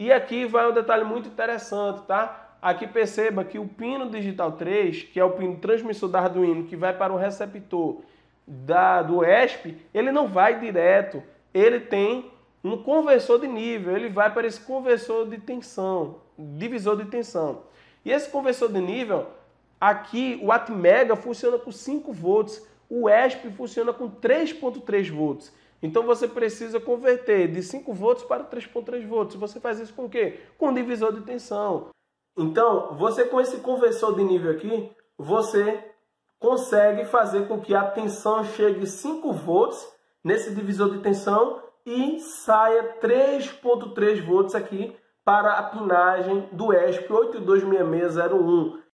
E aqui vai um detalhe muito interessante, tá? Aqui perceba que o pino digital 3, que é o pino transmissor da Arduino, que vai para o receptor da, do ESP, ele não vai direto, ele tem um conversor de nível, ele vai para esse conversor de tensão, divisor de tensão. E esse conversor de nível, aqui o Atmega funciona com 5 volts, o ESP funciona com 3.3 volts. Então você precisa converter de 5 volts para 3.3 volts. Você faz isso com o quê? Com divisor de tensão. Então, você com esse conversor de nível aqui, você consegue fazer com que a tensão chegue 5 volts nesse divisor de tensão e saia 3.3 volts aqui para a pinagem do ESP 826601.